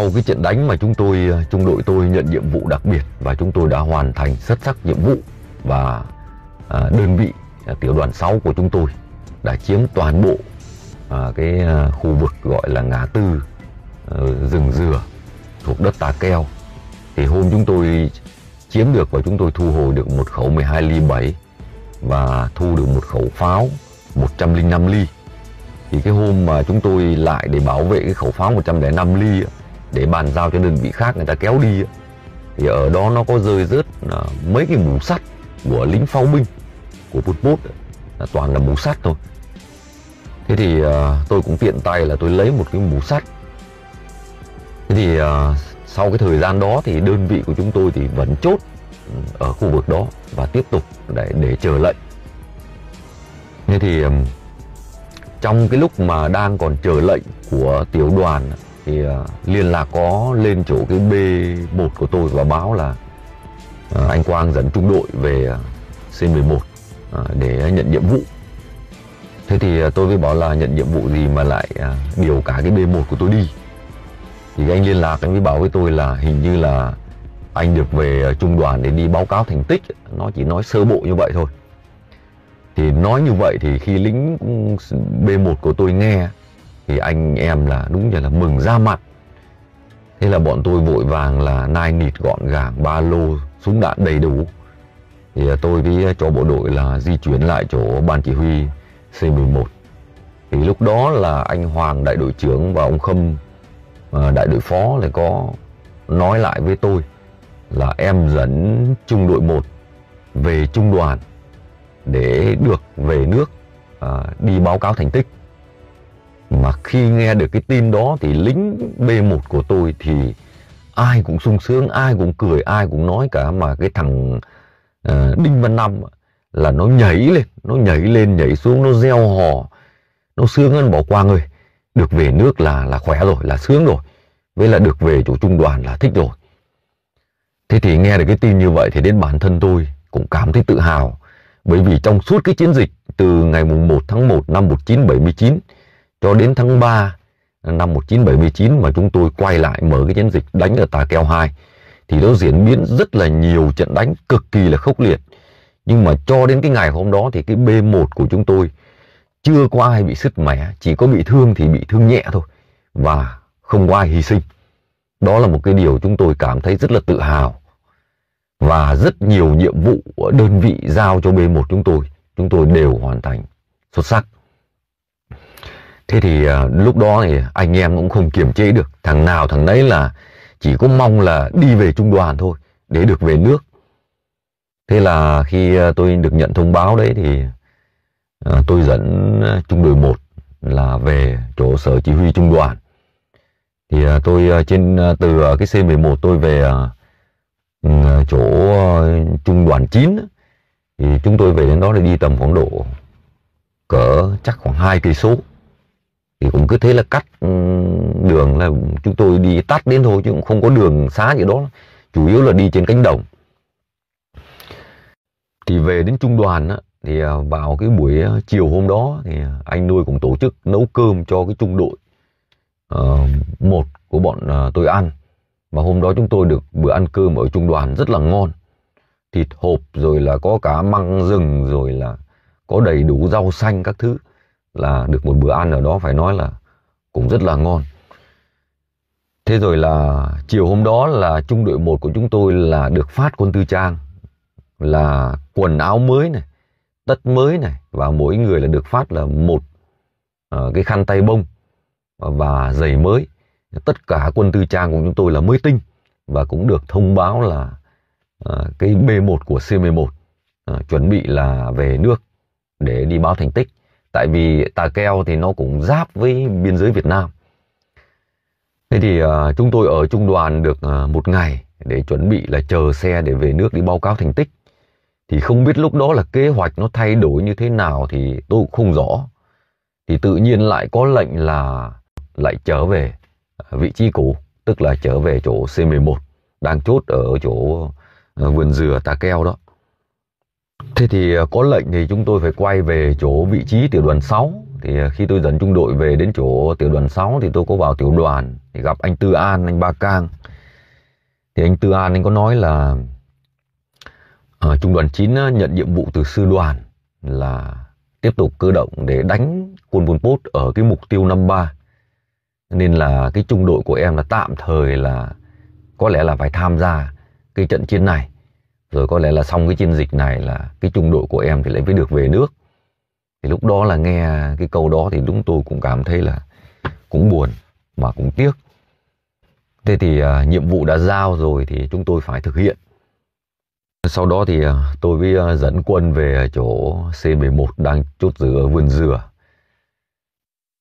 Sau cái trận đánh mà chúng tôi, ờ, trung đội tôi nhận nhiệm vụ đặc biệt và chúng tôi đã hoàn thành xuất sắc nhiệm vụ và ờ, đơn vị ờ, tiểu đoàn 6 của chúng tôi đã chiếm toàn bộ cái khu vực gọi là ngã tư rừng dừa thuộc đất Tà Keo. Thì hôm chúng tôi chiếm được và chúng tôi thu hồi được một khẩu 12 ly 7 và thu được một khẩu pháo 105 ly. Thì cái hôm mà chúng tôi lại để bảo vệ cái khẩu pháo 105 ly để bàn giao cho đơn vị khác người ta kéo đi thì ở đó nó có rơi rớt mấy cái mũ sắt của lính pháo binh của Pol Pot là toàn là mũ sắt thôi thế thì à, tôi cũng tiện tay là tôi lấy một cái mũ sắt thế thì à, sau cái thời gian đó thì đơn vị của chúng tôi thì vẫn chốt ừ, ở khu vực đó và tiếp tục để để chờ lệnh thế thì trong cái lúc mà đang còn chờ lệnh của tiểu đoàn thì uh, liên lạc có lên chỗ cái B1 của tôi và báo là uh, anh Quang dẫn trung đội về uh, C11 uh, để nhận nhiệm vụ. Thế thì uh, tôi mới bảo là nhận nhiệm vụ gì mà lại uh, điều cả cái B1 của tôi đi. Thì anh liên lạc anh mới bảo với tôi là hình như là anh được về trung đoàn để đi báo cáo thành tích, nó chỉ nói sơ bộ như vậy thôi. Thì nói như vậy thì khi lính B1 của tôi nghe thì anh em là đúng như là mừng ra mặt thế là bọn tôi vội vàng là nai nịt gọn gàng ba lô súng đạn đầy đủ thì à, tôi với cho bộ đội là di chuyển lại chỗ ban chỉ huy C11 thì lúc đó là anh Hoàng đại đội trưởng và ông Khâm à, đại đội phó lại có nói lại với tôi là em dẫn trung đội 1 về trung đoàn để được về nước à, đi báo cáo thành tích mà khi nghe được cái tin đó thì lính B1 của tôi thì ai cũng sung sướng, ai cũng cười, ai cũng nói cả mà cái thằng ờ, Đinh Văn Năm là nó nhảy lên, nó nhảy lên nhảy xuống, nó reo hò, nó sướng hơn bỏ qua người. Được về nước là là khỏe rồi, là sướng rồi. Với là được về chỗ trung đoàn là thích rồi. Thế thì nghe được cái tin như vậy thì đến bản thân tôi cũng cảm thấy tự hào. Bởi vì trong suốt cái chiến dịch từ ngày mùng 1 tháng 1 năm 1979 cho đến tháng 3 năm 1979 mà chúng tôi quay lại mở cái chiến dịch đánh ở Tà Keo 2 thì nó diễn biến rất là nhiều trận đánh cực kỳ là khốc liệt. Nhưng mà cho đến cái ngày hôm đó thì cái B1 của chúng tôi chưa có ai bị sứt mẻ, chỉ có bị thương thì bị thương nhẹ thôi và không có ai hy sinh. Đó là một cái điều chúng tôi cảm thấy rất là tự hào và rất nhiều nhiệm vụ đơn vị giao cho B1 chúng tôi, chúng tôi đều hoàn thành xuất sắc. Thế thì à, lúc đó thì anh em cũng không kiềm chế được. Thằng nào thằng đấy là chỉ có mong là đi về trung đoàn thôi để được về nước. Thế là khi à, tôi được nhận thông báo đấy thì à, tôi dẫn à, trung đội 1 là về chỗ sở chỉ huy trung đoàn. Thì à, tôi à, trên từ cái C11 tôi về à, ừ, chỗ trung đoàn 9 thì chúng tôi về đến đó để đi tầm khoảng độ cỡ chắc khoảng hai cây số thì cũng cứ thế là cắt ừ, đường là chúng tôi đi tắt đến thôi chứ cũng không có đường xá gì đó chủ yếu là đi trên cánh đồng thì về đến trung đoàn á, thì à, vào cái buổi à, chiều hôm đó thì anh nuôi cũng tổ chức nấu cơm cho cái trung đội uh, một của bọn uh, tôi ăn và hôm đó chúng tôi được bữa ăn cơm ở trung đoàn rất là ngon thịt hộp rồi là có cá măng rừng rồi là có đầy đủ rau xanh các thứ là được một bữa ăn ở đó phải nói là cũng rất là ngon. Thế rồi là chiều hôm đó là trung đội 1 của chúng tôi là được phát quân tư trang là quần áo mới này, tất mới này và mỗi người là được phát là một uh, cái khăn tay bông và giày mới. Tất cả quân tư trang của chúng tôi là mới tinh và cũng được thông báo là uh, cái B1 của C11 uh, ờ, chuẩn bị là về nước để đi báo thành tích tại vì Tà Keo thì nó cũng giáp với biên giới Việt Nam. Thế thì uh, chúng tôi ở trung đoàn được uh, một ngày để chuẩn bị là chờ xe để về nước đi báo cáo thành tích. Thì không biết lúc đó là kế hoạch nó thay đổi như thế nào thì tôi cũng không rõ. Thì tự nhiên lại có lệnh là lại trở về à, vị trí cũ, tức là trở về chỗ C11 đang chốt ở chỗ vườn dừa Tà Keo đó. Thế thì ờ, có lệnh thì chúng tôi phải quay về chỗ vị trí tiểu đoàn 6. Thì ờ, khi tôi dẫn trung đội về đến chỗ tiểu đoàn 6 thì tôi có vào tiểu đoàn thì gặp anh Tư An, anh Ba Cang. Thì anh Tư An anh có nói là ở ờ, trung đoàn 9 nhận nhiệm vụ từ sư đoàn là tiếp tục cơ động để đánh quân Pol Pot ở cái mục tiêu 53. Nên là cái trung đội của em là tạm thời là có lẽ là phải tham gia cái trận chiến này rồi có lẽ là xong cái chiến dịch này là cái trung đội của em thì lại mới được về nước thì lúc đó là nghe cái câu đó thì chúng tôi cũng cảm thấy là cũng buồn mà cũng tiếc thế thì uh, nhiệm vụ đã giao rồi thì chúng tôi phải thực hiện sau đó thì uh, tôi với uh, dẫn quân về chỗ C11 đang chốt giữ ở vườn dừa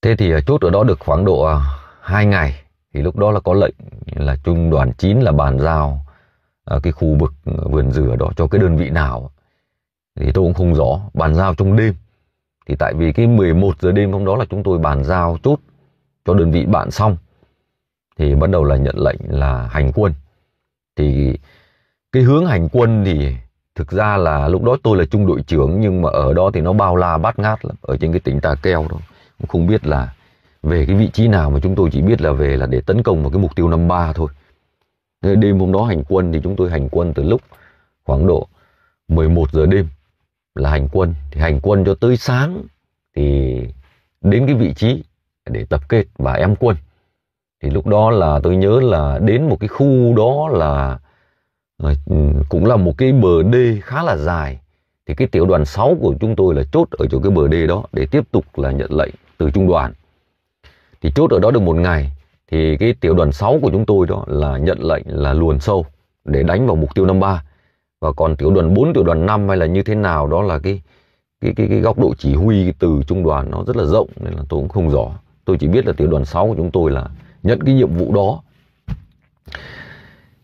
thế thì uh, chốt ở đó được khoảng độ uh, 2 ngày thì lúc đó là có lệnh là trung đoàn 9 là bàn giao Ờ, cái khu vực ờ, vườn dừa đó cho cái đơn vị nào thì tôi cũng không rõ bàn giao trong đêm thì tại vì cái 11 giờ đêm hôm đó là chúng tôi bàn giao chốt cho đơn vị bạn xong thì bắt đầu là nhận lệnh là hành quân thì cái hướng hành quân thì thực ra là lúc đó tôi là trung đội trưởng nhưng mà ở đó thì nó bao la bát ngát lắm ở trên cái tỉnh tà keo đó không biết là về cái vị trí nào mà chúng tôi chỉ biết là về là để tấn công vào cái mục tiêu năm ba thôi Đêm hôm đó hành quân thì chúng tôi hành quân từ lúc khoảng độ 11 giờ đêm là hành quân. Thì hành quân cho tới sáng thì đến cái vị trí để tập kết và em quân. Thì lúc đó là tôi nhớ là đến một cái khu đó là ờ, cũng là một cái bờ đê khá là dài. Thì cái tiểu đoàn 6 của chúng tôi là chốt ở chỗ cái bờ đê đó để tiếp tục là nhận lệnh từ trung đoàn. Thì chốt ở đó được một ngày thì cái tiểu đoàn 6 của chúng tôi đó là nhận lệnh là luồn sâu để đánh vào mục tiêu năm ba và còn tiểu đoàn 4, tiểu đoàn 5 hay là như thế nào đó là cái cái cái, cái góc độ chỉ huy từ trung đoàn nó rất là rộng nên là tôi cũng không rõ. Tôi chỉ biết là tiểu đoàn 6 của chúng tôi là nhận cái nhiệm vụ đó.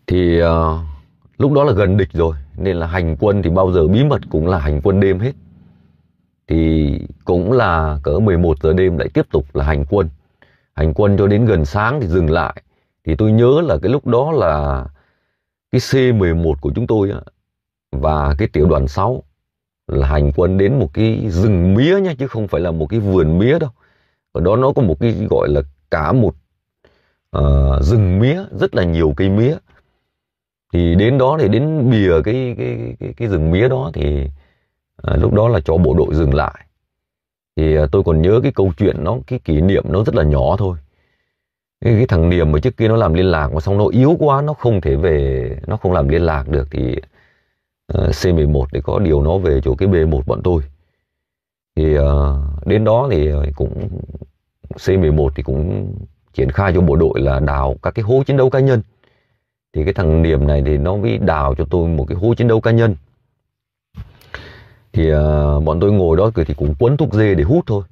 Thì uh, lúc đó là gần địch rồi nên là hành quân thì bao giờ bí mật cũng là hành quân đêm hết. Thì cũng là cỡ 11 giờ đêm lại tiếp tục là hành quân hành quân cho đến gần sáng thì dừng lại thì tôi nhớ là cái lúc đó là cái C11 của chúng tôi á và cái tiểu đoàn 6 là hành quân đến một cái rừng mía nhá chứ không phải là một cái vườn mía đâu ở đó nó có một cái gọi là cả một uh, rừng mía rất là nhiều cây mía thì đến đó thì đến bìa cái cái cái, cái rừng mía đó thì uh, lúc đó là cho bộ đội dừng lại thì à, tôi còn nhớ cái câu chuyện nó cái kỷ niệm nó rất là nhỏ thôi cái, cái thằng Niềm mà trước kia nó làm liên lạc mà xong nó yếu quá nó không thể về nó không làm liên lạc được thì uh, à, C11 để có điều nó về chỗ cái B1 bọn tôi thì uh, đến đó thì cũng C11 thì cũng triển khai cho bộ đội là đào các cái hố chiến đấu cá nhân thì cái thằng Niềm này thì nó mới đào cho tôi một cái hố chiến đấu cá nhân thì uh, bọn tôi ngồi đó thì cũng quấn thuốc dê để hút thôi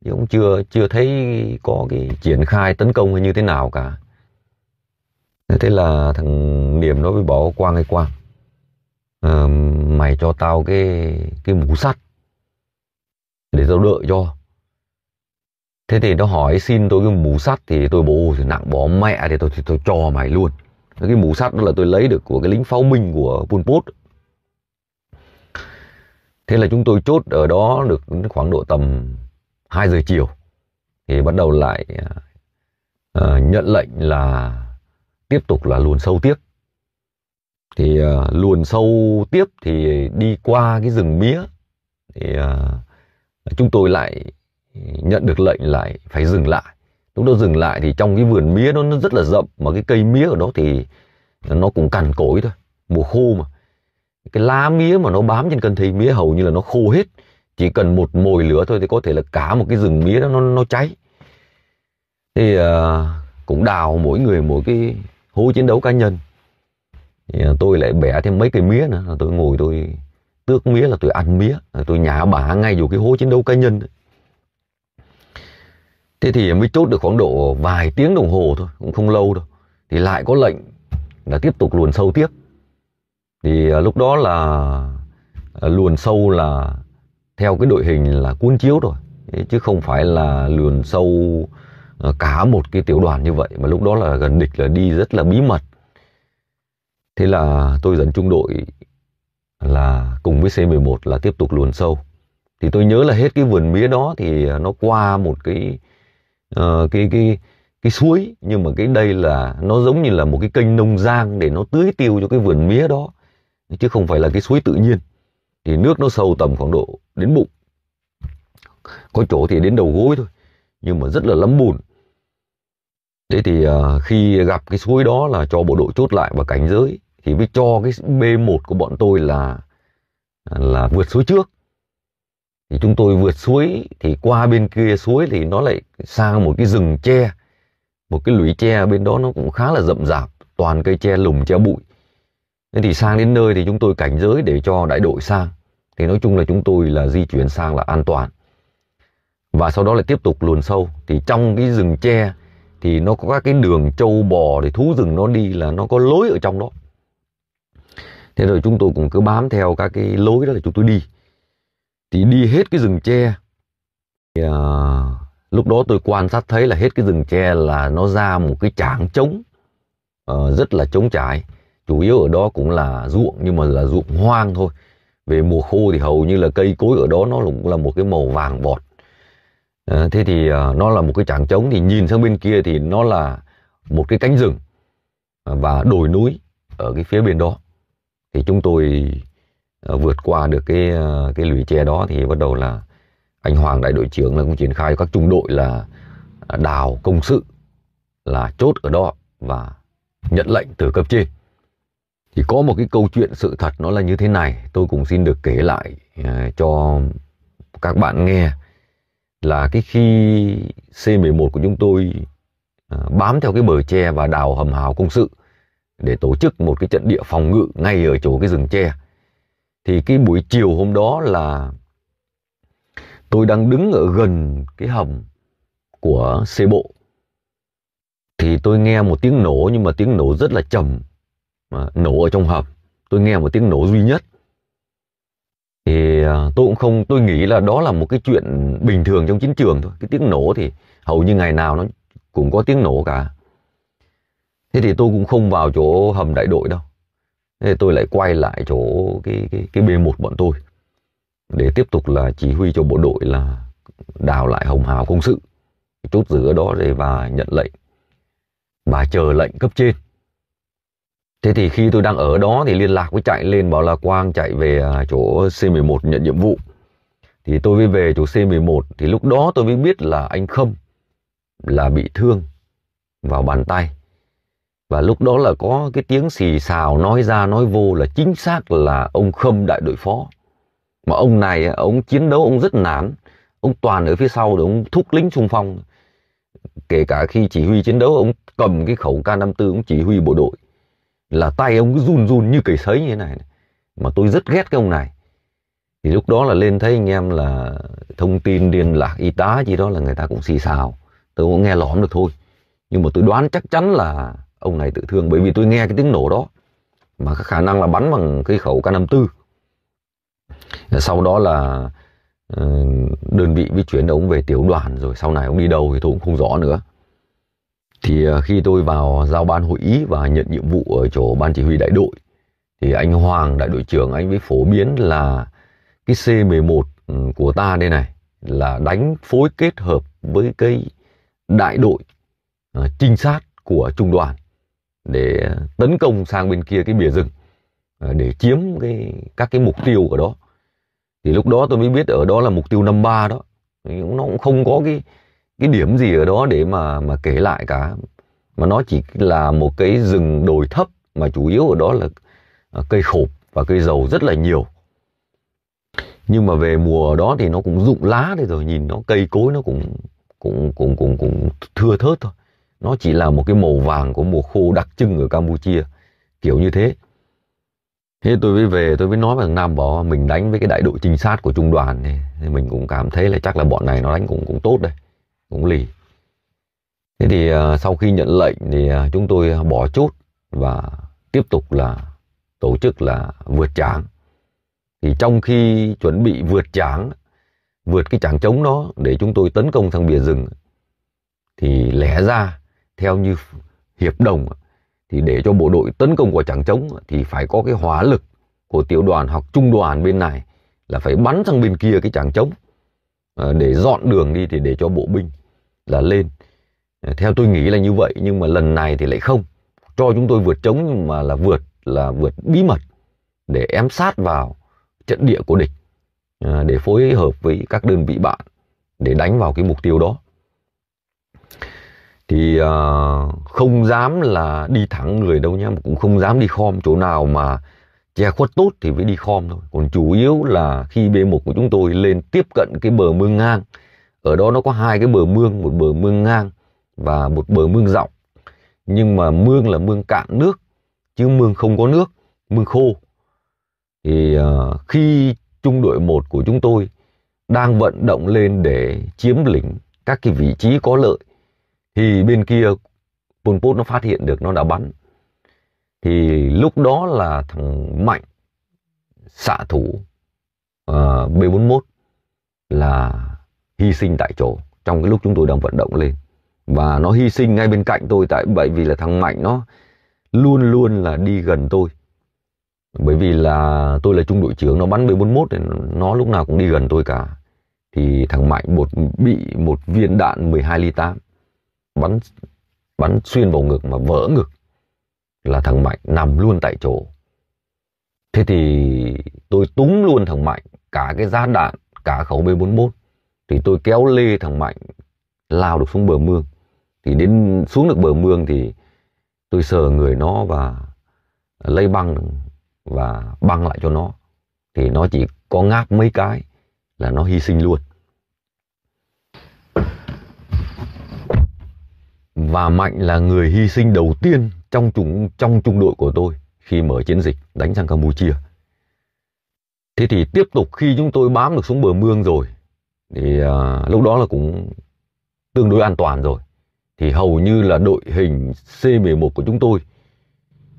nhưng cũng chưa chưa thấy có cái triển khai tấn công hay như thế nào cả thế là thằng niệm nói với bảo quang hay quang à, mày cho tao cái cái mũ sắt để tao đợi cho thế thì nó hỏi xin tôi cái mũ sắt thì tôi bố thì nặng bỏ mẹ thì tôi thì tôi cho mày luôn cái mũ sắt đó là tôi lấy được của cái lính pháo binh của Pol Pot Thế là chúng tôi chốt ở đó được khoảng độ tầm 2 giờ chiều. Thì bắt đầu lại uh, nhận lệnh là tiếp tục là luồn sâu tiếp. Thì uh, luồn sâu tiếp thì đi qua cái rừng mía. Thì uh, chúng tôi lại nhận được lệnh lại phải dừng lại. Lúc đó dừng lại thì trong cái vườn mía nó rất là rậm. Mà cái cây mía ở đó thì nó cũng cằn cỗi thôi. Mùa khô mà cái lá mía mà nó bám trên cành thì mía hầu như là nó khô hết chỉ cần một mồi lửa thôi thì có thể là cả một cái rừng mía đó nó nó cháy thì uh, cũng đào mỗi người mỗi cái hố chiến đấu cá nhân thì, uh, tôi lại bẻ thêm mấy cây mía nữa tôi ngồi tôi tước mía là tôi ăn mía tôi nhả bả ngay dù cái hố chiến đấu cá nhân thế thì mới chốt được khoảng độ vài tiếng đồng hồ thôi cũng không lâu đâu thì lại có lệnh là tiếp tục luồn sâu tiếp thì à, lúc đó là à, luồn sâu là theo cái đội hình là cuốn chiếu rồi chứ không phải là luồn sâu à, cả một cái tiểu đoàn như vậy mà lúc đó là gần địch là đi rất là bí mật thế là tôi dẫn trung đội là cùng với C11 là tiếp tục luồn sâu thì tôi nhớ là hết cái vườn mía đó thì nó qua một cái uh, cái cái cái suối nhưng mà cái đây là nó giống như là một cái kênh nông giang để nó tưới tiêu cho cái vườn mía đó chứ không phải là cái suối tự nhiên thì nước nó sâu tầm khoảng độ đến bụng có chỗ thì đến đầu gối thôi nhưng mà rất là lắm bùn thế thì uh, khi gặp cái suối đó là cho bộ đội chốt lại và cảnh giới thì mới cho cái B1 của bọn tôi là là vượt suối trước thì chúng tôi vượt suối thì qua bên kia suối thì nó lại sang một cái rừng tre một cái lũy tre bên đó nó cũng khá là rậm rạp toàn cây tre lùm tre bụi Thế thì sang đến nơi thì chúng tôi cảnh giới để cho đại đội sang. Thì nói chung là chúng tôi là di chuyển sang là an toàn. Và sau đó lại tiếp tục luồn sâu. Thì trong cái rừng tre thì nó có các cái đường trâu bò để thú rừng nó đi là nó có lối ở trong đó. Thế rồi chúng tôi cũng cứ bám theo các cái lối đó là chúng tôi đi. Thì đi hết cái rừng tre. Thì, uh, lúc đó tôi quan sát thấy là hết cái rừng tre là nó ra một cái trảng trống uh, rất là trống trải chủ yếu ở đó cũng là ruộng nhưng mà là ruộng hoang thôi về mùa khô thì hầu như là cây cối ở đó nó cũng là một cái màu vàng bọt à, thế thì à, nó là một cái trảng trống thì nhìn sang bên kia thì nó là một cái cánh rừng ờ, và đồi núi ở cái phía bên đó thì chúng tôi à, vượt qua được cái cái lũy tre đó thì bắt đầu là anh Hoàng đại đội trưởng là cũng triển khai các trung đội là đào công sự là chốt ở đó và nhận lệnh từ cấp trên thì có một cái câu chuyện sự thật nó là như thế này tôi cũng xin được kể lại ờ, cho các bạn nghe là cái khi C11 của chúng tôi ờ, bám theo cái bờ tre và đào hầm hào công sự để tổ chức một cái trận địa phòng ngự ngay ở chỗ cái rừng tre thì cái buổi chiều hôm đó là tôi đang đứng ở gần cái hầm của xe bộ thì tôi nghe một tiếng nổ nhưng mà tiếng nổ rất là trầm mà nổ ở trong hầm tôi nghe một tiếng nổ duy nhất thì à, tôi cũng không tôi nghĩ là đó là một cái chuyện bình thường trong chiến trường thôi cái tiếng nổ thì hầu như ngày nào nó cũng có tiếng nổ cả thế thì tôi cũng không vào chỗ hầm đại đội đâu thế thì tôi lại quay lại chỗ cái cái cái B1 bọn tôi để tiếp tục là chỉ huy cho bộ đội là đào lại hồng hào công sự chốt giữ đó để và nhận lệnh và chờ lệnh cấp trên Thế thì khi tôi đang ở đó thì liên lạc với chạy lên bảo là Quang chạy về à, chỗ C11 nhận nhiệm vụ. Thì tôi mới về chỗ C11 thì lúc đó tôi mới biết là anh Khâm là bị thương vào bàn tay. Và lúc đó là có cái tiếng xì xào nói ra nói vô là chính xác là ông Khâm đại đội phó. Mà ông này, ông chiến đấu ông rất nản. Ông toàn ở phía sau để ông thúc lính xung phong. Kể cả khi chỉ huy chiến đấu, ông cầm cái khẩu K54, ông chỉ huy bộ đội là tay ông cứ run run như cầy sấy như thế này, này mà tôi rất ghét cái ông này thì lúc đó là lên thấy anh em là thông tin liên lạc y tá gì đó là người ta cũng xì xào tôi cũng nghe lõm được thôi nhưng mà tôi đoán chắc chắn là ông này tự thương bởi vì tôi nghe cái tiếng nổ đó mà khả năng là bắn bằng cái khẩu K54 sau đó là ờ, đơn vị mới chuyển ông về tiểu đoàn rồi sau này ông đi đâu thì tôi cũng không rõ nữa thì ờ, khi tôi vào giao ban hội ý và nhận nhiệm vụ ở chỗ ban chỉ huy đại đội thì anh Hoàng đại đội trưởng anh mới phổ biến là cái C11 ừ, của ta đây này là đánh phối kết hợp với cái đại đội uh, trinh sát của trung đoàn để tấn công sang bên kia cái bìa rừng uh, để chiếm cái các cái mục tiêu ở đó thì lúc đó tôi mới biết ở đó là mục tiêu năm ba đó nó cũng không có cái cái điểm gì ở đó để mà mà kể lại cả mà nó chỉ là một cái rừng đồi thấp mà chủ yếu ở đó là à, cây khộp và cây dầu rất là nhiều nhưng mà về mùa đó thì nó cũng rụng lá đấy rồi nhìn nó cây cối nó cũng cũng cũng cũng cũng thưa thớt thôi nó chỉ là một cái màu vàng của mùa khô đặc trưng ở Campuchia kiểu như thế thế tôi mới về tôi mới nói với thằng Nam bảo mình đánh với cái đại đội trinh sát của trung đoàn thì mình cũng cảm thấy là chắc là bọn này nó đánh cũng cũng tốt đây cũng lì thế thì à, sau khi nhận lệnh thì à, chúng tôi bỏ chốt và tiếp tục là tổ chức là vượt trảng thì trong khi chuẩn bị vượt trảng vượt cái trảng trống đó để chúng tôi tấn công sang bìa rừng thì lẽ ra theo như hiệp đồng thì để cho bộ đội tấn công qua trảng trống thì phải có cái hỏa lực của tiểu đoàn hoặc trung đoàn bên này là phải bắn sang bên kia cái trảng trống ờ, để dọn đường đi thì để cho bộ binh là lên ờ, theo tôi nghĩ là như vậy nhưng mà lần này thì lại không cho chúng tôi vượt trống nhưng mà là vượt là vượt bí mật để ém sát vào trận địa của địch ờ, để phối hợp với các đơn vị bạn để đánh vào cái mục tiêu đó thì uh, không dám là đi thẳng người đâu nhé cũng không dám đi khom chỗ nào mà che khuất tốt thì mới đi khom thôi còn chủ yếu là khi B1 của chúng tôi lên tiếp cận cái bờ mương ngang ở đó nó có hai cái bờ mương một bờ mương ngang và một bờ mương rộng nhưng mà mương là mương cạn nước chứ mương không có nước mương khô thì uh, khi trung đội 1 của chúng tôi đang vận động lên để chiếm lĩnh các cái vị trí có lợi thì bên kia Pol Pot nó phát hiện được nó đã bắn thì lúc đó là thằng Mạnh xạ thủ uh, ờ, B41 là hy sinh tại chỗ trong cái lúc chúng tôi đang vận động lên và nó hy sinh ngay bên cạnh tôi tại bởi vì là thằng mạnh nó luôn luôn là đi gần tôi bởi vì là tôi là trung đội trưởng nó bắn B41 thì nó lúc nào cũng đi gần tôi cả thì thằng mạnh một bị một viên đạn 12 ly 8 bắn bắn xuyên vào ngực mà vỡ ngực là thằng mạnh nằm luôn tại chỗ thế thì tôi túng luôn thằng mạnh cả cái giá đạn cả khẩu B41 thì tôi kéo lê thằng mạnh lao được xuống bờ mương thì đến xuống được bờ mương thì tôi sờ người nó và lấy băng và băng lại cho nó thì nó chỉ có ngáp mấy cái là nó hy sinh luôn và mạnh là người hy sinh đầu tiên trong trung trong trung đội của tôi khi mở chiến dịch đánh sang Campuchia thế thì tiếp tục khi chúng tôi bám được xuống bờ mương rồi thì uh, lúc đó là cũng tương đối an toàn rồi thì hầu như là đội hình C11 của chúng tôi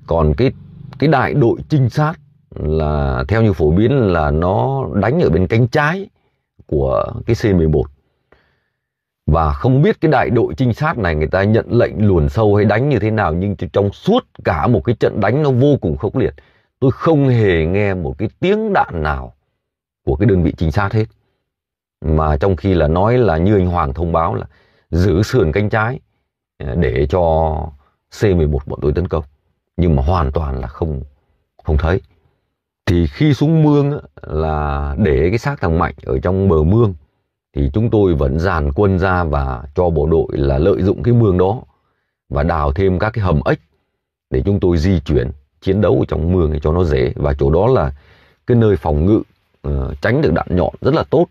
còn cái cái đại đội trinh sát là theo như phổ biến là nó đánh ở bên cánh trái của cái C11 và không biết cái đại đội trinh sát này người ta nhận lệnh luồn sâu hay đánh như thế nào nhưng trong suốt cả một cái trận đánh nó vô cùng khốc liệt tôi không hề nghe một cái tiếng đạn nào của cái đơn vị trinh sát hết mà trong khi là nói là như anh Hoàng thông báo là giữ sườn cánh trái à, để cho C11 bọn tôi tấn công nhưng mà hoàn toàn là không không thấy thì khi xuống mương là để cái xác thằng mạnh ở trong bờ mương thì chúng tôi vẫn dàn quân ra và cho bộ đội là lợi dụng cái mương đó và đào thêm các cái hầm ếch để chúng tôi di chuyển chiến đấu trong mương cho nó dễ và chỗ đó là cái nơi phòng ngự uh, tránh được đạn nhọn rất là tốt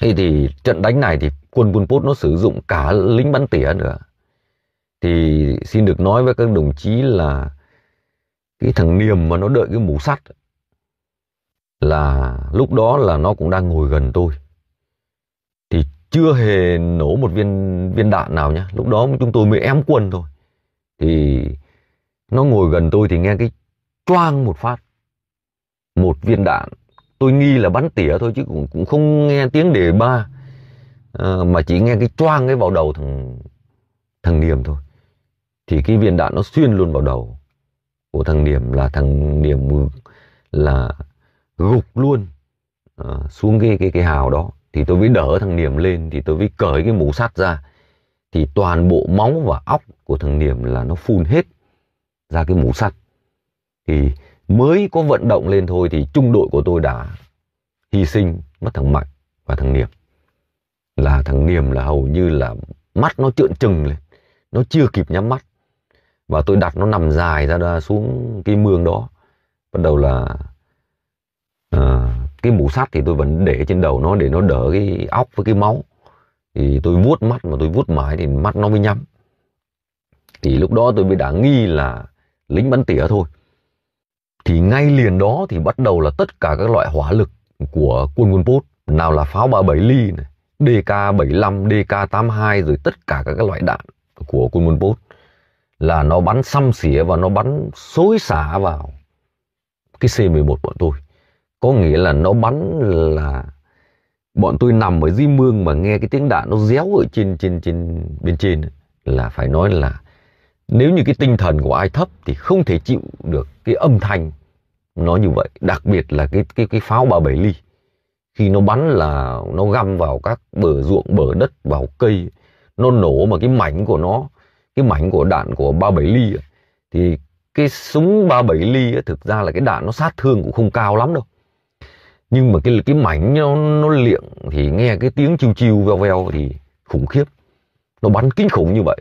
Thế thì trận đánh này thì quân Pol Pot nó sử dụng cả lính bắn tỉa nữa. Thì xin được nói với các đồng chí là cái thằng Niềm mà nó đợi cái mũ sắt là lúc đó là nó cũng đang ngồi gần tôi. Thì chưa hề nổ một viên viên đạn nào nhá. Lúc đó chúng tôi mới ém quân thôi. Thì nó ngồi gần tôi thì nghe cái choang một phát. Một viên đạn tôi nghi là bắn tỉa thôi chứ cũng, cũng không nghe tiếng đề ba à, mà chỉ nghe cái choang ấy vào đầu thằng thằng niềm thôi thì cái viên đạn nó xuyên luôn vào đầu của thằng niềm là thằng niềm là gục luôn à, xuống cái cái cái hào đó thì tôi mới đỡ thằng niềm lên thì tôi mới cởi cái mũ sắt ra thì toàn bộ máu và óc của thằng niềm là nó phun hết ra cái mũ sắt thì mới có vận động lên thôi thì trung đội của tôi đã hy sinh mất thằng Mạnh và thằng niềm Là thằng niềm là hầu như là mắt nó trợn trừng lên, nó chưa kịp nhắm mắt. Và tôi đặt nó nằm dài ra xuống cái mương đó. Bắt đầu là à, cái mũ sắt thì tôi vẫn để trên đầu nó để nó đỡ cái óc với cái máu. Thì tôi vuốt mắt mà tôi vuốt mãi thì mắt nó mới nhắm. Thì lúc đó tôi mới đã nghi là lính bắn tỉa thôi thì ngay liền đó thì bắt đầu là tất cả các loại hỏa lực của quân quân Pốt nào là pháo 37 ly này, DK75, DK82 rồi tất cả các loại đạn của quân quân Pốt là nó bắn xăm xỉa và nó bắn xối xả vào cái C11 bọn tôi. Có nghĩa là nó bắn là bọn tôi nằm ở di mương mà nghe cái tiếng đạn nó réo ở trên trên trên bên trên là phải nói là nếu như cái tinh thần của ai thấp thì không thể chịu được cái âm thanh nó như vậy đặc biệt là cái cái cái pháo ba bảy ly khi nó bắn là nó găm vào các bờ ruộng bờ đất vào cây nó nổ mà cái mảnh của nó cái mảnh của đạn của ba bảy ly thì cái súng 37 ly thực ra là cái đạn nó sát thương cũng không cao lắm đâu nhưng mà cái cái mảnh nó nó liệng thì nghe cái tiếng chiu chiu veo veo thì khủng khiếp nó bắn kinh khủng như vậy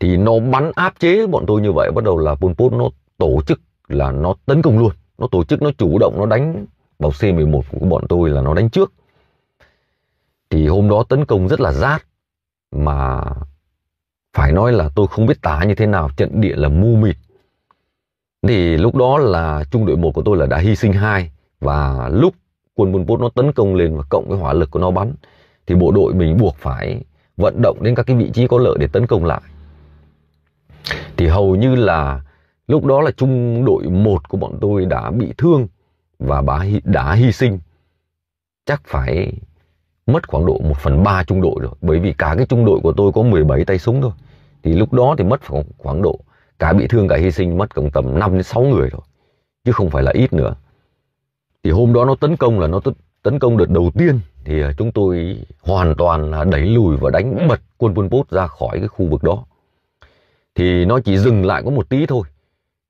thì nó bắn áp chế bọn tôi như vậy bắt đầu là Pol Pot nó tổ chức là nó tấn công luôn nó tổ chức nó chủ động nó đánh vào C11 của bọn tôi là nó đánh trước thì hôm đó tấn công rất là rát mà phải nói là tôi không biết tả như thế nào trận địa là mu mịt thì lúc đó là trung đội một của tôi là đã hy sinh hai và lúc quân Pol Pot nó tấn công lên và cộng với hỏa lực của nó bắn thì bộ đội mình buộc phải vận động đến các cái vị trí có lợi để tấn công lại thì hầu như là lúc đó là trung đội một của bọn tôi đã bị thương và bà hy, đã hy sinh chắc phải mất khoảng độ 1 phần 3 trung đội rồi bởi vì cả cái trung đội của tôi có 17 tay súng thôi thì lúc đó thì mất khoảng, khoảng độ cả bị thương cả hy sinh mất cộng tầm 5 đến 6 người rồi chứ không phải là ít nữa thì hôm đó nó tấn công là nó tấn công đợt đầu tiên thì à, chúng tôi hoàn toàn là đẩy lùi và đánh bật quân Pol Pot ra khỏi cái khu vực đó thì nó chỉ dừng lại có một tí thôi.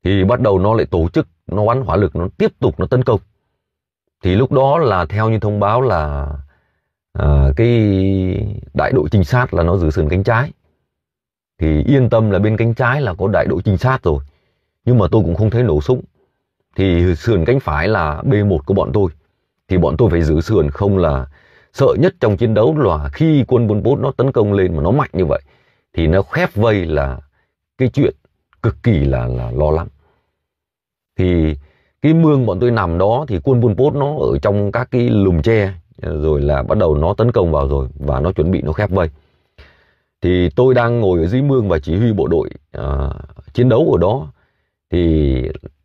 Thì bắt đầu nó lại tổ chức, nó bắn hỏa lực, nó tiếp tục nó tấn công. Thì lúc đó là theo như thông báo là à, cái đại đội trinh sát là nó giữ sườn cánh trái. Thì yên tâm là bên cánh trái là có đại đội trinh sát rồi. Nhưng mà tôi cũng không thấy nổ súng. Thì sườn cánh phải là B1 của bọn tôi. Thì bọn tôi phải giữ sườn không là sợ nhất trong chiến đấu là khi quân Pol Pot nó tấn công lên mà nó mạnh như vậy thì nó khép vây là cái chuyện cực kỳ là, là lo lắng thì cái mương bọn tôi nằm đó thì quân Pol Pot nó ở trong các cái lùm tre rồi là bắt đầu nó tấn công vào rồi và nó chuẩn bị nó khép vây thì tôi đang ngồi ở dưới mương và chỉ huy bộ đội uh, chiến đấu ở đó thì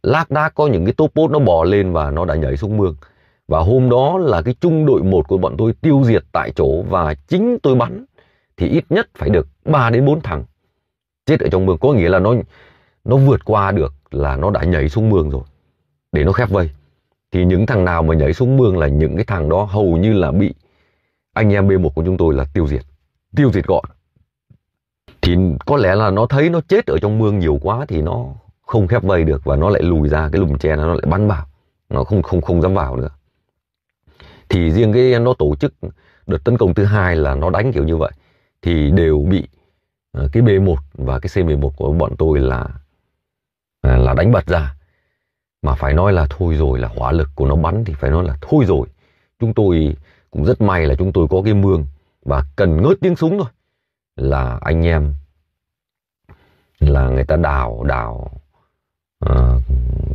lác đác có những cái tốp bốt nó bò lên và nó đã nhảy xuống mương và hôm đó là cái trung đội một của bọn tôi tiêu diệt tại chỗ và chính tôi bắn thì ít nhất phải được 3 đến 4 thằng chết ở trong mương có nghĩa là nó nó vượt qua được là nó đã nhảy xuống mương rồi để nó khép vây thì những thằng nào mà nhảy xuống mương là những cái thằng đó hầu như là bị anh em B1 của chúng tôi là tiêu diệt tiêu diệt gọn thì có lẽ là nó thấy nó chết ở trong mương nhiều quá thì nó không khép vây được và nó lại lùi ra cái lùm tre nó lại bắn vào nó không không không dám vào nữa thì riêng cái nó tổ chức đợt tấn công thứ hai là nó đánh kiểu như vậy thì đều bị Ờ, cái B1 và cái C11 của bọn tôi là à, là đánh bật ra mà phải nói là thôi rồi là hỏa lực của nó bắn thì phải nói là thôi rồi chúng tôi cũng rất may là chúng tôi có cái mương và cần ngớt tiếng súng thôi là anh em là người ta đào đào uh,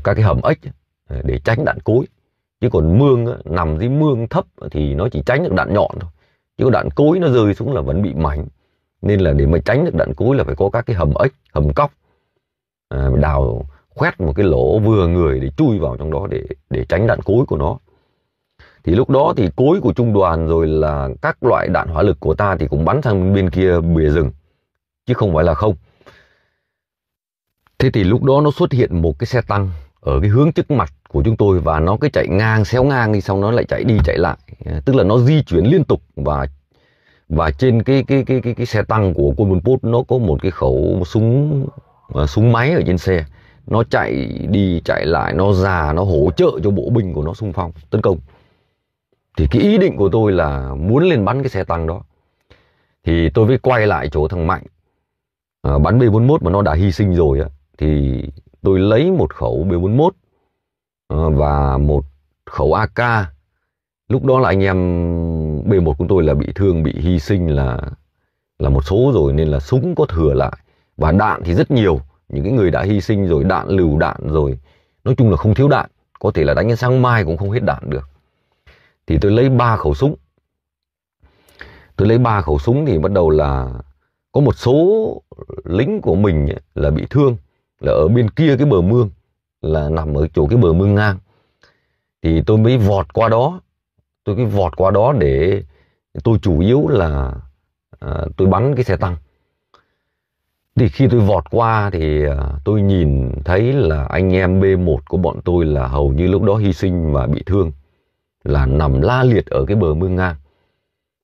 các cái hầm ếch để tránh đạn cối chứ còn mương nằm dưới mương thấp thì nó chỉ tránh được đạn nhọn thôi chứ đạn cối nó rơi xuống là vẫn bị mảnh nên là để mà tránh được đạn cối là phải có các cái hầm ếch hầm cóc à, đào khoét một cái lỗ vừa người để chui vào trong đó để để tránh đạn cối của nó thì lúc đó thì cối của trung đoàn rồi là các loại đạn hỏa lực của ta thì cũng bắn sang bên kia bìa rừng chứ không phải là không thế thì lúc đó nó xuất hiện một cái xe tăng ở cái hướng trước mặt của chúng tôi và nó cứ chạy ngang xéo ngang đi xong nó lại chạy đi chạy lại à, tức là nó di chuyển liên tục và và trên cái cái cái cái, cái xe tăng của quân Pol Pot nó có một cái khẩu súng uh, súng máy ở trên xe nó chạy đi chạy lại nó già nó hỗ trợ cho bộ binh của nó xung phong tấn công thì cái ý định của tôi là muốn lên bắn cái xe tăng đó thì tôi mới quay lại chỗ thằng mạnh à, bắn b 41 mà nó đã hy sinh rồi á thì tôi lấy một khẩu b 41 à, và một khẩu ak lúc đó là anh em B1 của tôi là bị thương bị hy sinh là là một số rồi nên là súng có thừa lại và đạn thì rất nhiều những cái người đã hy sinh rồi đạn lựu đạn rồi nói chung là không thiếu đạn có thể là đánh đến sáng mai cũng không hết đạn được thì tôi lấy ba khẩu súng tôi lấy ba khẩu súng thì bắt đầu là có một số lính của mình là bị thương là ở bên kia cái bờ mương là nằm ở chỗ cái bờ mương ngang thì tôi mới vọt qua đó tôi cứ vọt qua đó để tôi chủ yếu là uh, tôi bắn cái xe tăng thì khi tôi vọt qua thì uh, tôi nhìn thấy là anh em B1 của bọn tôi là hầu như lúc đó hy sinh và bị thương là nằm la liệt ở cái bờ mương ngang.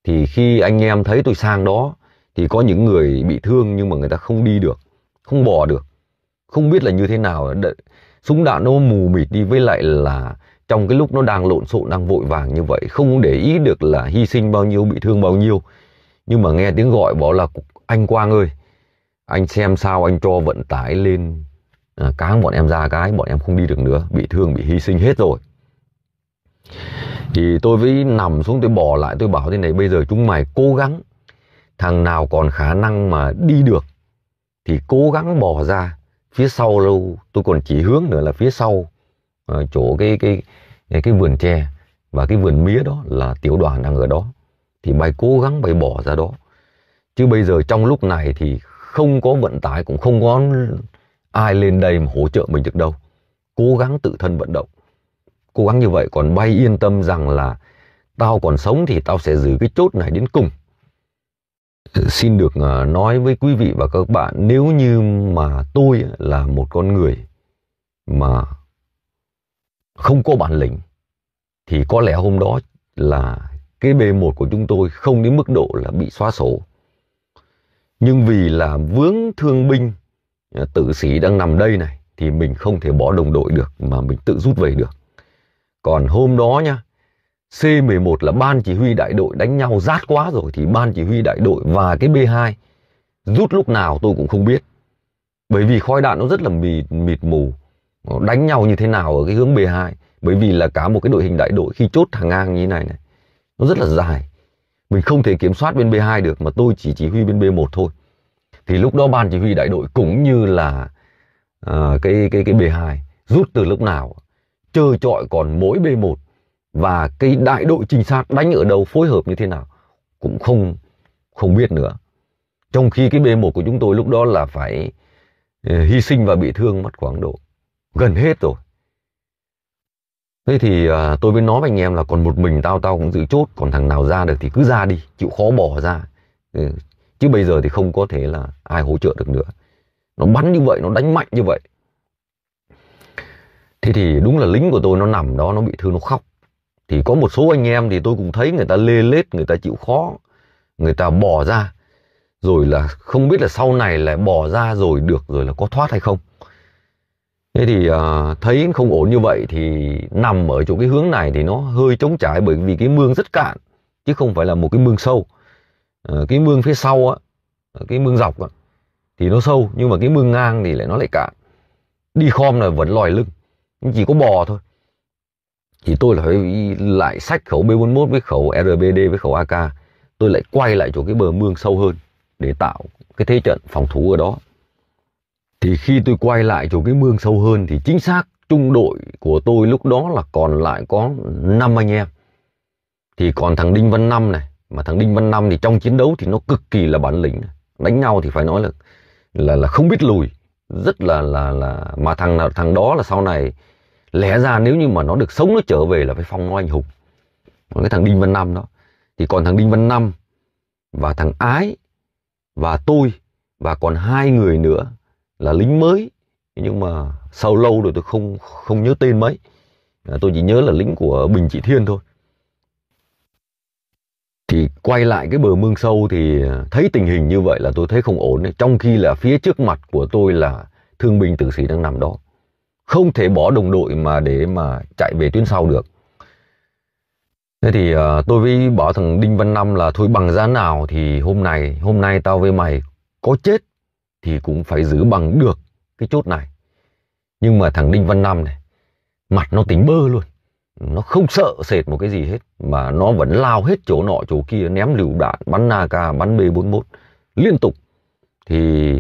Thì khi anh em thấy tôi sang đó thì có những người bị thương nhưng mà người ta không đi được, không bò được. Không biết là như thế nào, súng đạn nó mù mịt đi với lại là trong cái lúc nó đang lộn xộn đang vội vàng như vậy không để ý được là hy sinh bao nhiêu bị thương bao nhiêu nhưng mà nghe tiếng gọi bảo là anh Quang ơi anh xem sao anh cho vận tải lên à, cáng bọn em ra cái bọn em không đi được nữa bị thương bị hy sinh hết rồi thì tôi với nằm xuống tôi bỏ lại tôi bảo thế này bây giờ chúng mày cố gắng thằng nào còn khả năng mà đi được thì cố gắng bỏ ra phía sau lâu tôi còn chỉ hướng nữa là phía sau ờ, chỗ cái cái cái vườn tre và cái vườn mía đó là tiểu đoàn đang ở đó thì bay cố gắng bay bỏ ra đó chứ bây giờ trong lúc này thì không có vận tải cũng không có ai lên đây mà hỗ trợ mình được đâu cố gắng tự thân vận động cố gắng như vậy còn bay yên tâm rằng là tao còn sống thì tao sẽ giữ cái chốt này đến cùng xin được à, nói với quý vị và các bạn nếu như mà tôi là một con người mà không có bản lĩnh thì có lẽ hôm đó là cái B1 của chúng tôi không đến mức độ là bị xóa sổ. Nhưng vì là vướng thương binh à, tử sĩ đang nằm đây này thì mình không thể bỏ đồng đội được mà mình tự rút về được. Còn hôm đó nha, C11 là ban chỉ huy đại đội đánh nhau rát quá rồi thì ban chỉ huy đại đội và cái B2 rút lúc nào tôi cũng không biết. Bởi vì khói đạn nó rất là mịt, mịt mù đánh nhau như thế nào ở cái hướng B2 bởi vì là cả một cái đội hình đại đội khi chốt hàng ngang như thế này này nó rất là dài mình không thể kiểm soát bên B2 được mà tôi chỉ chỉ huy bên B1 thôi thì lúc đó ban chỉ huy đại đội cũng như là uh, cái cái cái B2 rút từ lúc nào trơ trọi còn mỗi B1 và cái đại đội trinh sát đánh ở đâu phối hợp như thế nào cũng không không biết nữa trong khi cái B1 của chúng tôi lúc đó là phải ờ, hy sinh và bị thương mất khoảng độ gần hết rồi thế thì à, tôi mới nói với anh em là còn một mình tao tao cũng giữ chốt còn thằng nào ra được thì cứ ra đi chịu khó bỏ ra ừ. chứ bây giờ thì không có thể là ai hỗ trợ được nữa nó bắn như vậy nó đánh mạnh như vậy thế thì đúng là lính của tôi nó nằm đó nó bị thương nó khóc thì có một số anh em thì tôi cũng thấy người ta lê lết người ta chịu khó người ta bỏ ra rồi là không biết là sau này lại bỏ ra rồi được rồi là có thoát hay không thế thì uh, thấy không ổn như vậy thì nằm ở chỗ cái hướng này thì nó hơi chống trải bởi vì cái mương rất cạn chứ không phải là một cái mương sâu uh, cái mương phía sau á ờ, cái mương dọc á, thì nó sâu nhưng mà cái mương ngang thì lại nó lại cạn đi khom là vẫn lòi lưng chỉ có bò thôi thì tôi lại lại sách khẩu B41 với khẩu RBD với khẩu AK tôi lại quay lại chỗ cái bờ mương sâu hơn để tạo cái thế trận phòng thủ ở đó thì khi tôi quay lại chỗ cái mương sâu hơn thì chính xác trung đội của tôi lúc đó là còn lại có 5 anh em thì còn thằng Đinh Văn Năm này mà thằng Đinh Văn Năm thì trong chiến đấu thì nó cực kỳ là bản lĩnh đánh nhau thì phải nói là là là không biết lùi rất là là là mà thằng là thằng đó là sau này lẽ ra nếu như mà nó được sống nó trở về là phải phong nó anh hùng còn cái thằng Đinh Văn Năm đó thì còn thằng Đinh Văn Năm và thằng Ái và tôi và còn hai người nữa là lính mới nhưng mà sau lâu rồi tôi không không nhớ tên mấy à, tôi chỉ nhớ là lính của Bình Trị Thiên thôi thì quay lại cái bờ mương sâu thì thấy tình hình như vậy là tôi thấy không ổn đấy. trong khi là phía trước mặt của tôi là thương binh tử sĩ đang nằm đó không thể bỏ đồng đội mà để mà chạy về tuyến sau được thế thì uh, tôi với bảo thằng đinh văn năm là thôi bằng giá nào thì hôm nay hôm nay tao với mày có chết thì cũng phải giữ bằng được cái chốt này. Nhưng mà thằng Đinh Văn Nam này, mặt nó tính bơ luôn. Nó không sợ sệt một cái gì hết, mà nó vẫn lao hết chỗ nọ chỗ kia, ném lựu đạn, bắn AK, bắn B41, liên tục. Thì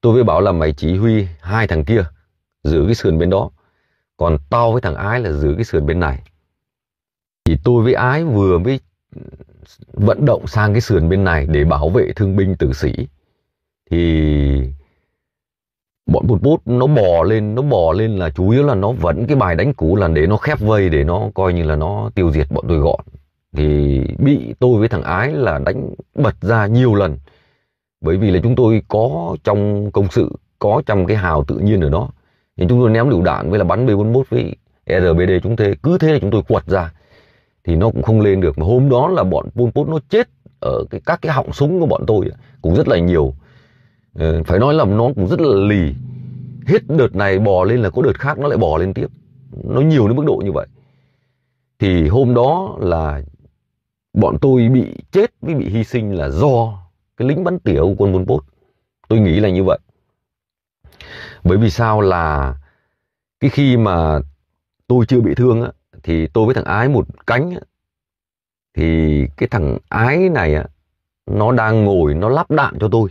tôi mới bảo là mày chỉ huy hai thằng kia, giữ cái sườn bên đó. Còn tao với thằng Ái là giữ cái sườn bên này. Thì tôi với Ái vừa mới vận động sang cái sườn bên này để bảo vệ thương binh tử sĩ thì bọn bút bút nó bò lên nó bò lên là chủ yếu là nó vẫn cái bài đánh cũ là để nó khép vây để nó coi như là nó tiêu diệt bọn tôi gọn thì bị tôi với thằng ái là đánh bật ra nhiều lần bởi vì là chúng tôi có trong công sự có trong cái hào tự nhiên ở đó thì chúng tôi ném lựu đạn với là bắn B41 với RBD chúng thế cứ thế là chúng tôi quật ra thì nó cũng không lên được mà hôm đó là bọn Pol Pot nó chết ở cái các cái họng súng của bọn tôi cũng rất là nhiều Ờ, phải nói là nó cũng rất là lì hết đợt này bò lên là có đợt khác nó lại bò lên tiếp nó nhiều đến mức độ như vậy thì hôm đó là bọn tôi bị chết với bị hy sinh là do cái lính bắn tỉa của quân Pol Pot tôi nghĩ là như vậy bởi vì sao là cái khi mà tôi chưa bị thương á, thì tôi với thằng ái một cánh á, thì cái thằng ái này á, nó đang ngồi nó lắp đạn cho tôi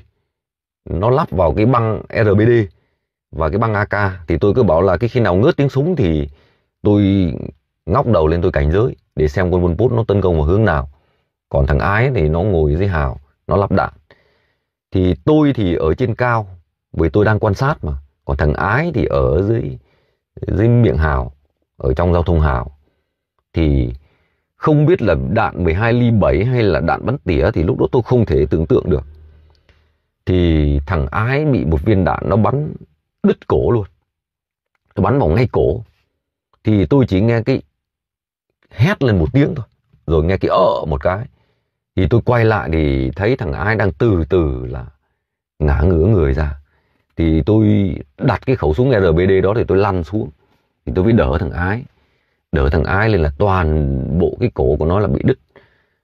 nó lắp vào cái băng RBD và cái băng AK thì tôi cứ bảo là cái khi nào ngớt tiếng súng thì tôi ngóc đầu lên tôi cảnh giới để xem con quân Pot nó tấn công vào hướng nào. Còn thằng Ái thì nó ngồi dưới hào, nó lắp đạn. Thì tôi thì ở trên cao bởi tôi đang quan sát mà. Còn thằng Ái thì ở dưới dưới miệng hào, ở trong giao thông hào. Thì không biết là đạn 12 ly 7 hay là đạn bắn tỉa thì lúc đó tôi không thể tưởng tượng được thì thằng ái bị một viên đạn nó bắn đứt cổ luôn nó bắn vào ngay cổ thì tôi chỉ nghe cái hét lên một tiếng thôi rồi nghe cái ợ một cái thì tôi quay lại thì thấy thằng ái đang từ từ là ngã ngửa người ra thì tôi đặt cái khẩu súng RBD đó thì tôi lăn xuống thì tôi mới đỡ thằng ái đỡ thằng ái lên là toàn bộ cái cổ của nó là bị đứt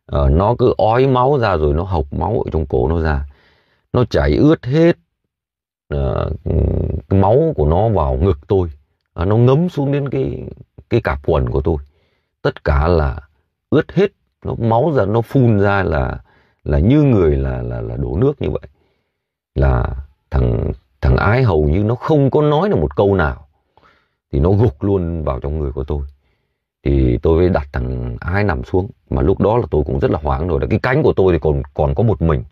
ờ, nó cứ ói máu ra rồi nó hộc máu ở trong cổ nó ra nó chảy ướt hết uh, máu của nó vào ngực tôi uh, nó ngấm xuống đến cái cái cạp quần của tôi tất cả là ướt hết nó máu ra nó phun ra là là như người là là là đổ nước như vậy là thằng thằng ái hầu như nó không có nói được một câu nào thì nó gục luôn vào trong người của tôi thì tôi mới đặt thằng ái nằm xuống mà lúc đó là tôi cũng rất là hoảng rồi là cái cánh của tôi thì còn còn có một mình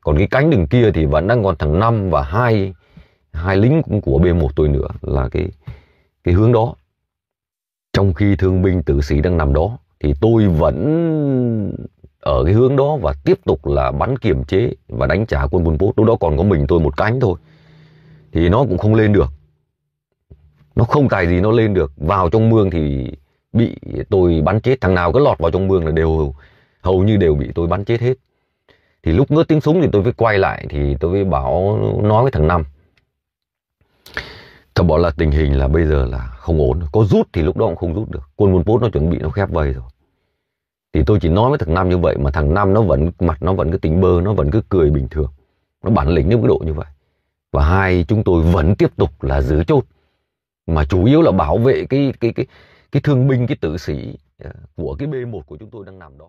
còn cái cánh đường kia thì vẫn đang còn thằng năm và hai hai lính cũng của B1 tôi nữa là cái cái hướng đó trong khi thương binh tử sĩ đang nằm đó thì tôi vẫn ở cái hướng đó và tiếp tục là bắn kiểm chế và đánh trả quân Pol Pot. Lúc đó còn có mình tôi một cánh thôi. Thì nó cũng không lên được. Nó không tài gì nó lên được. Vào trong mương thì bị tôi bắn chết. Thằng nào cứ lọt vào trong mương là đều hầu như đều bị tôi bắn chết hết thì lúc ngớt tiếng súng thì tôi mới quay lại thì tôi mới bảo nói với thằng năm thằng bảo là tình hình là bây giờ là không ổn có rút thì lúc đó cũng không rút được quân quân post nó chuẩn bị nó khép vây rồi thì tôi chỉ nói với thằng năm như vậy mà thằng năm nó vẫn mặt nó vẫn cứ tính bơ nó vẫn cứ cười bình thường nó bản lĩnh đến cái độ như vậy và hai chúng tôi vẫn tiếp tục là giữ chốt mà chủ yếu là bảo vệ cái cái cái cái thương binh cái tử sĩ ờ, của cái B1 của chúng tôi đang nằm đó